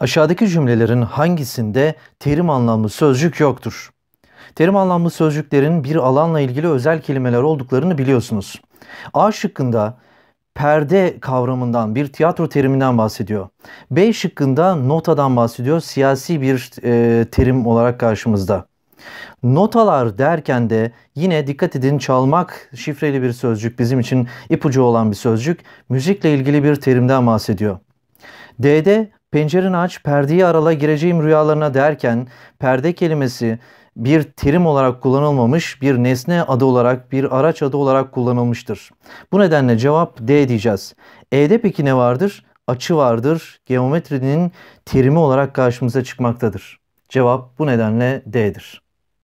Aşağıdaki cümlelerin hangisinde terim anlamlı sözcük yoktur? Terim anlamlı sözcüklerin bir alanla ilgili özel kelimeler olduklarını biliyorsunuz. A şıkkında perde kavramından, bir tiyatro teriminden bahsediyor. B şıkkında notadan bahsediyor. Siyasi bir e, terim olarak karşımızda. Notalar derken de yine dikkat edin çalmak şifreli bir sözcük bizim için ipucu olan bir sözcük. Müzikle ilgili bir terimden bahsediyor. D'de Pencereni aç, perdeyi arala gireceğim rüyalarına derken perde kelimesi bir terim olarak kullanılmamış, bir nesne adı olarak, bir araç adı olarak kullanılmıştır. Bu nedenle cevap D diyeceğiz. E'de peki ne vardır? Açı vardır. Geometrinin terimi olarak karşımıza çıkmaktadır. Cevap bu nedenle D'dir.